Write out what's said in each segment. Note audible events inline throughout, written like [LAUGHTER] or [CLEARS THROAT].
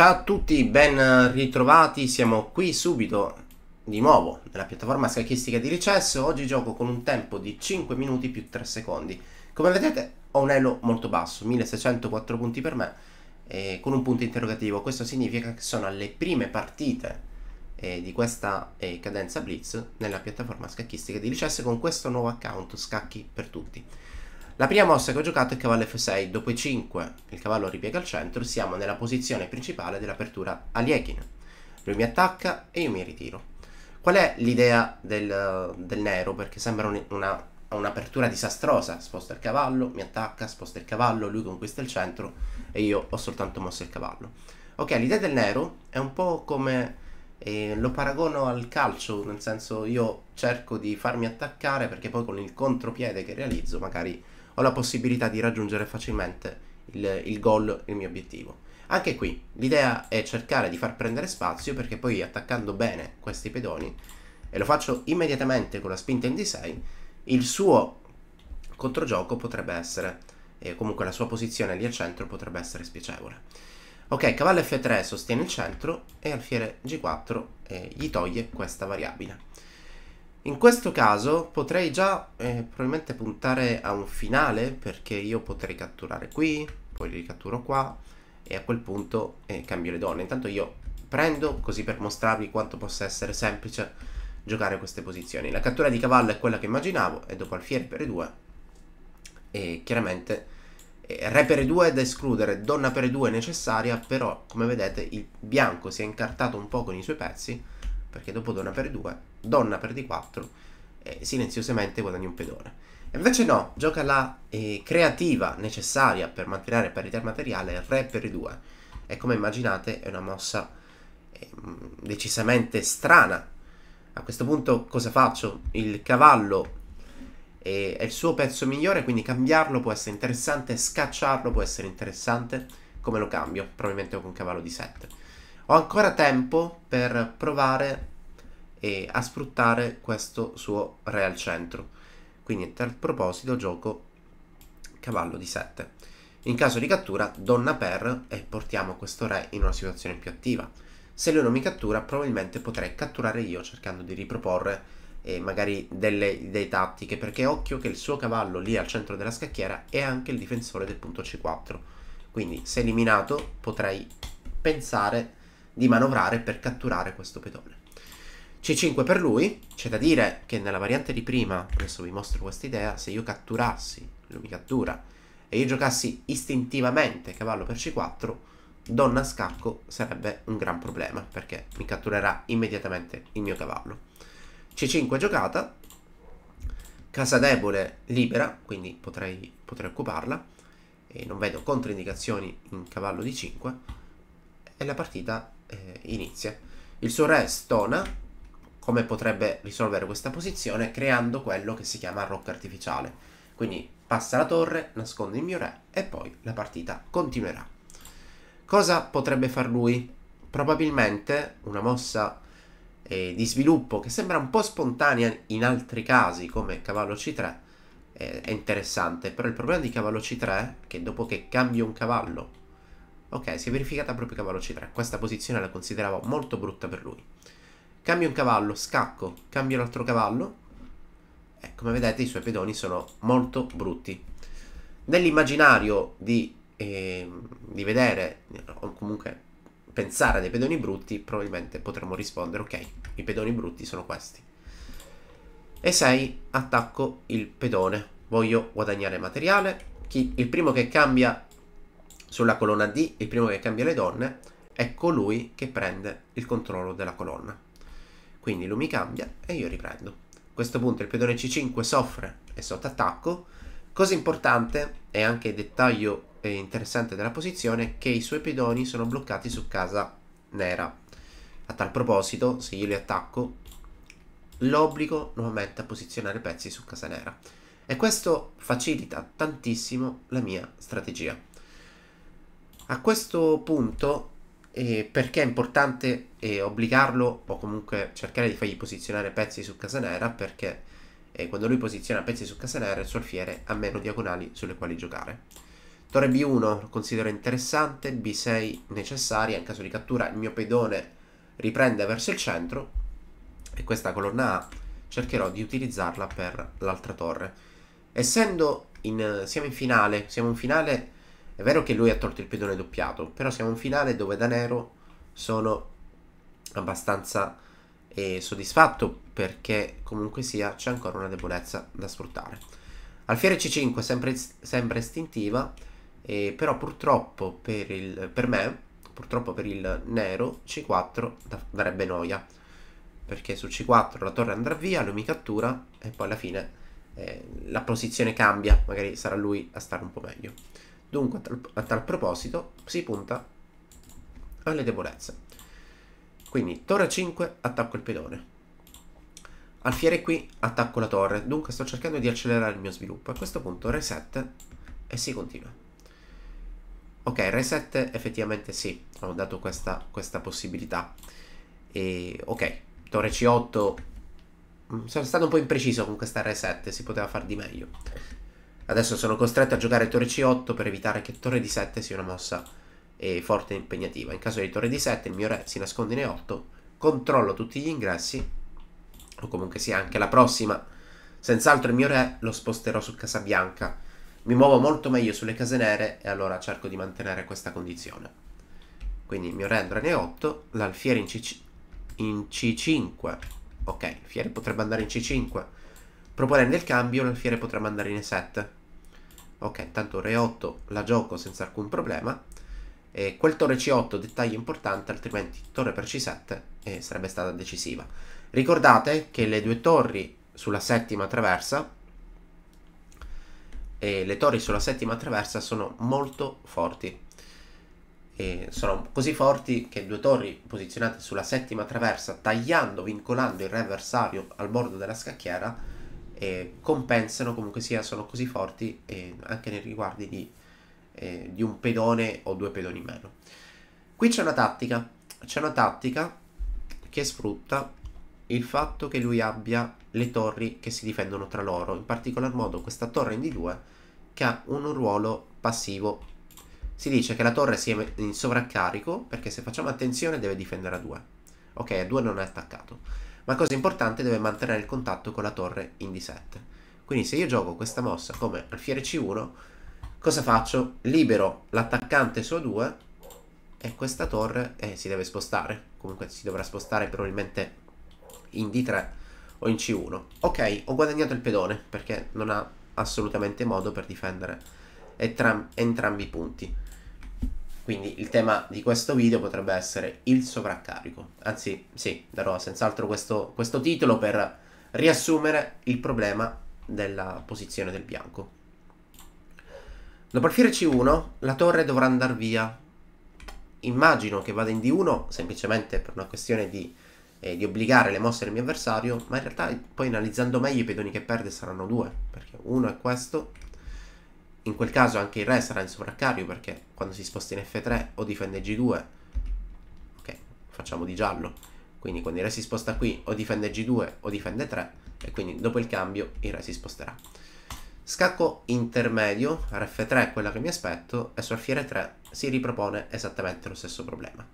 Ciao a tutti, ben ritrovati, siamo qui subito di nuovo nella piattaforma scacchistica di recesso. Oggi gioco con un tempo di 5 minuti più 3 secondi. Come vedete ho un elo molto basso, 1604 punti per me, eh, con un punto interrogativo. Questo significa che sono alle prime partite eh, di questa eh, cadenza Blitz nella piattaforma scacchistica di recesso con questo nuovo account Scacchi per tutti. La prima mossa che ho giocato è il cavallo f6, dopo e5 il cavallo ripiega al centro, siamo nella posizione principale dell'apertura a Lui mi attacca e io mi ritiro. Qual è l'idea del, del, nero? Perché sembra un'apertura un disastrosa, sposta il cavallo, mi attacca, sposta il cavallo, lui conquista il centro e io ho soltanto mosso il cavallo. Ok, l'idea del nero è un po' come... Eh, lo paragono al calcio, nel senso io cerco di farmi attaccare perché poi con il contropiede che realizzo magari ho la possibilità di raggiungere facilmente il, il gol, il mio obiettivo. Anche qui l'idea è cercare di far prendere spazio perché poi attaccando bene questi pedoni, e lo faccio immediatamente con la spinta in D6, il suo controgioco potrebbe essere, eh, comunque la sua posizione lì al centro potrebbe essere spiacevole. Ok, cavallo F3 sostiene il centro e alfiere G4 eh, gli toglie questa variabile. In questo caso potrei già eh, probabilmente puntare a un finale perché io potrei catturare qui, poi li catturo qua e a quel punto eh, cambio le donne. Intanto io prendo così per mostrarvi quanto possa essere semplice giocare queste posizioni. La cattura di cavallo è quella che immaginavo e dopo alfiere per 2 e chiaramente eh, re per i due è da escludere, donna per i due è necessaria però come vedete il bianco si è incartato un po' con i suoi pezzi perché dopo donna per 2, donna per d4 e eh, silenziosamente guadagni un pedone. invece no, gioca la eh, creativa necessaria per mantenere parità materiale, re per i2. E come immaginate è una mossa eh, decisamente strana. A questo punto cosa faccio? Il cavallo eh, è il suo pezzo migliore, quindi cambiarlo può essere interessante, scacciarlo può essere interessante. Come lo cambio? Probabilmente con un cavallo di 7 ho ancora tempo per provare e a sfruttare questo suo re al centro. Quindi a tal proposito gioco cavallo di 7. In caso di cattura, donna per e portiamo questo re in una situazione più attiva. Se lui non mi cattura, probabilmente potrei catturare io cercando di riproporre eh, magari delle, delle tattiche, perché occhio che il suo cavallo lì al centro della scacchiera è anche il difensore del punto C4. Quindi se eliminato potrei pensare di manovrare per catturare questo pedone. C5 per lui, c'è da dire che nella variante di prima, adesso vi mostro questa idea, se io catturassi, lui mi cattura, e io giocassi istintivamente cavallo per C4, donna scacco sarebbe un gran problema, perché mi catturerà immediatamente il mio cavallo. C5 giocata, casa debole libera, quindi potrei, potrei occuparla, e non vedo controindicazioni in cavallo di 5, e la partita eh, inizia. Il suo re stona come potrebbe risolvere questa posizione creando quello che si chiama rocca artificiale. Quindi passa la torre, nasconde il mio re e poi la partita continuerà. Cosa potrebbe far lui? Probabilmente una mossa eh, di sviluppo che sembra un po' spontanea in altri casi come cavallo c3 eh, è interessante, però il problema di cavallo c3 è che dopo che cambio un cavallo Ok, si è verificata proprio cavallo C3. Questa posizione la consideravo molto brutta per lui. Cambio un cavallo, scacco, cambio l'altro cavallo. E come vedete i suoi pedoni sono molto brutti. Nell'immaginario di, eh, di vedere, o comunque pensare dei pedoni brutti, probabilmente potremmo rispondere, ok, i pedoni brutti sono questi. E 6, attacco il pedone. Voglio guadagnare materiale. Chi, il primo che cambia sulla colonna D, il primo che cambia le donne è colui che prende il controllo della colonna. Quindi lui mi cambia e io riprendo. A questo punto il pedone C5 soffre è sotto attacco. Cosa importante e anche dettaglio interessante della posizione è che i suoi pedoni sono bloccati su casa nera. A tal proposito, se io li attacco, l'obbligo nuovamente a posizionare pezzi su casa nera. E questo facilita tantissimo la mia strategia. A questo punto, eh, perché è importante eh, obbligarlo o comunque cercare di fargli posizionare pezzi su Casanera? Perché eh, quando lui posiziona pezzi su Casanera il suo alfiere ha meno diagonali sulle quali giocare. Torre B1 lo considero interessante, B6 necessaria in caso di cattura, il mio pedone riprende verso il centro e questa colonna A cercherò di utilizzarla per l'altra torre. Essendo in, siamo in finale, siamo in finale è vero che lui ha tolto il pedone doppiato, però siamo in finale dove da nero sono abbastanza eh, soddisfatto perché comunque sia c'è ancora una debolezza da sfruttare. Alfiere C5 sempre, sempre istintiva, eh, però purtroppo per, il, per me, purtroppo per il nero, C4 darebbe noia perché su C4 la torre andrà via, lui mi cattura e poi alla fine eh, la posizione cambia, magari sarà lui a stare un po' meglio. Dunque, a tal, a tal proposito, si punta alle debolezze. Quindi, torre 5, attacco il pedone. Alfiere qui, attacco la torre. Dunque, sto cercando di accelerare il mio sviluppo. A questo punto, re 7 e si continua. Ok, re 7 effettivamente sì, ho dato questa, questa possibilità. E, ok, torre C8 mm, sono stato un po' impreciso con questa reset, si poteva far di meglio. Adesso sono costretto a giocare torre c8 per evitare che torre di 7 sia una mossa eh, forte e impegnativa. In caso di torre di 7 il mio re si nasconde in e8, controllo tutti gli ingressi, o comunque sia anche la prossima. Senz'altro il mio re lo sposterò su casa bianca. Mi muovo molto meglio sulle case nere e allora cerco di mantenere questa condizione. Quindi il mio re andrà in e8, l'alfiere in, C in c5. Ok, il fiere potrebbe andare in c5. Proponendo il cambio, l'alfiere potrebbe andare in e7 ok tanto re 8 la gioco senza alcun problema e quel torre c8 dettaglio importante altrimenti torre per c7 eh, sarebbe stata decisiva ricordate che le due torri sulla settima traversa e le torri sulla settima traversa sono molto forti e sono così forti che due torri posizionate sulla settima traversa tagliando vincolando il re avversario al bordo della scacchiera eh, compensano comunque sia, sono così forti eh, anche nei riguardi di, eh, di, un pedone o due pedoni in meno. Qui c'è una tattica, c'è una tattica che sfrutta il fatto che lui abbia le torri che si difendono tra loro, in particolar modo questa torre in D2 che ha un ruolo passivo. Si dice che la torre sia in sovraccarico perché se facciamo attenzione deve difendere a 2. Ok, a 2 non è attaccato ma cosa importante deve mantenere il contatto con la torre in D7. Quindi se io gioco questa mossa come alfiere C1, cosa faccio? Libero l'attaccante su A2 e questa torre eh, si deve spostare, comunque si dovrà spostare probabilmente in D3 o in C1. Ok, ho guadagnato il pedone perché non ha assolutamente modo per difendere entram entrambi i punti. Quindi il tema di questo video potrebbe essere il sovraccarico. Anzi, sì, darò senz'altro questo, questo titolo per riassumere il problema della posizione del bianco. Dopo alfiere C1 la torre dovrà andare via. Immagino che vada in D1 semplicemente per una questione di, eh, di, obbligare le mosse del mio avversario, ma in realtà poi analizzando meglio i pedoni che perde saranno due, perché uno è questo in quel caso anche il re sarà in sovraccarico perché quando si sposta in F3 o difende G2 Ok, facciamo di giallo Quindi quando il re si sposta qui o difende G2 o difende 3 E quindi dopo il cambio il re si sposterà Scacco intermedio, Rf3 è quella che mi aspetto E su Alfiere3 si ripropone esattamente lo stesso problema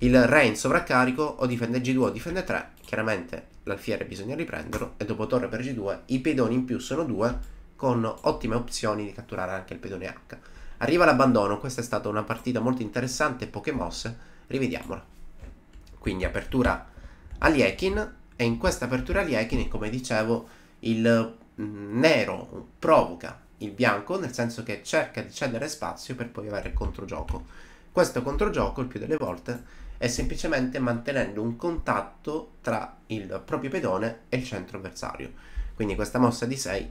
il re in sovraccarico o difende G2 o difende 3 chiaramente l'alfiere bisogna riprenderlo e dopo torre per G2 i pedoni in più sono 2 con ottime opzioni di catturare anche il pedone H. Arriva l'abbandono, questa è stata una partita molto interessante, poche mosse, rivediamola. Quindi apertura agli e in questa apertura agli come dicevo, il mm, nero provoca il bianco, nel senso che cerca di cedere spazio per poi avere il controgioco. Questo controgioco, il più delle volte, è semplicemente mantenendo un contatto tra il proprio pedone e il centro avversario. Quindi questa mossa di 6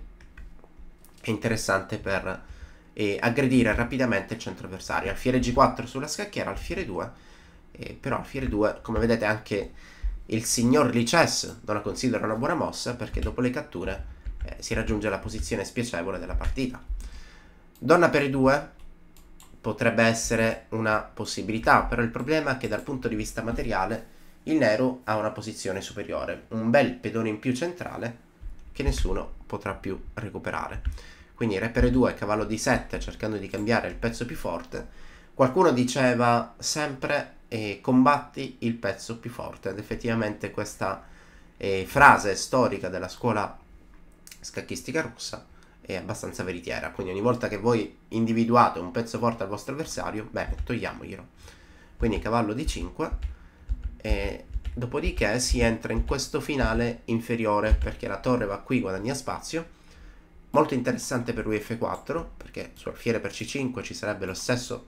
è interessante per eh, aggredire rapidamente il centro avversario. Alfiere G4 sulla scacchiera, alfiere 2, eh, però alfiere 2, come vedete anche il signor Lices non la considera una buona mossa perché dopo le catture eh, si raggiunge la posizione spiacevole della partita. Donna per i 2 potrebbe essere una possibilità, però il problema è che dal punto di vista materiale il nero ha una posizione superiore, un bel pedone in più centrale che nessuno potrà più recuperare quindi re per 2 cavallo di 7 cercando di cambiare il pezzo più forte, qualcuno diceva sempre eh, combatti il pezzo più forte ed effettivamente questa eh, frase storica della scuola scacchistica russa è abbastanza veritiera, quindi ogni volta che voi individuate un pezzo forte al vostro avversario, bene, togliamoglielo. Quindi cavallo di 5 e dopodiché si entra in questo finale inferiore perché la torre va qui, guadagna spazio molto interessante per lui f 4 perché su alfiere per C5 ci sarebbe lo stesso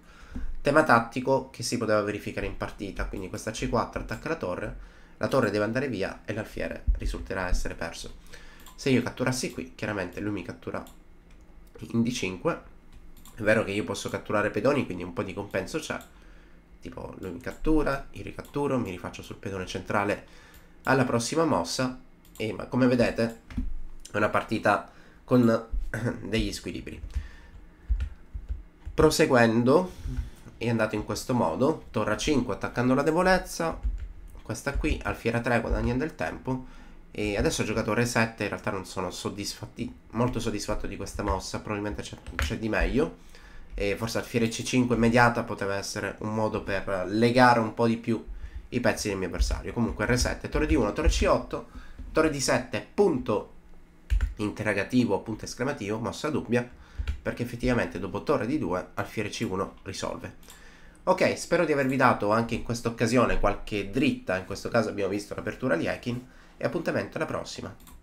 tema tattico che si poteva verificare in partita quindi questa C4 attacca la torre la torre deve andare via e l'alfiere risulterà essere perso se io catturassi qui chiaramente lui mi cattura in D5 è vero che io posso catturare pedoni quindi un po' di compenso c'è tipo lui mi cattura, io ricatturo, mi rifaccio sul pedone centrale alla prossima mossa e come vedete è una partita con [CLEARS THROAT] degli squilibri. Proseguendo è andato in questo modo, torre 5 attaccando la debolezza, questa qui, alfiera 3 guadagna del tempo e adesso giocatore 7 in realtà non sono soddisfatti, molto soddisfatto di questa mossa, probabilmente c'è di meglio. E forse alfiere C5 immediata poteva essere un modo per legare un po' di più i pezzi del mio avversario. Comunque R7, torre D1, torre C8, torre di 7 punto interrogativo o punto esclamativo, mossa dubbia, perché effettivamente dopo torre di 2 alfiere c1 risolve. Ok, spero di avervi dato anche in questa occasione qualche dritta, in questo caso abbiamo visto l'apertura di Ekin, e appuntamento alla prossima.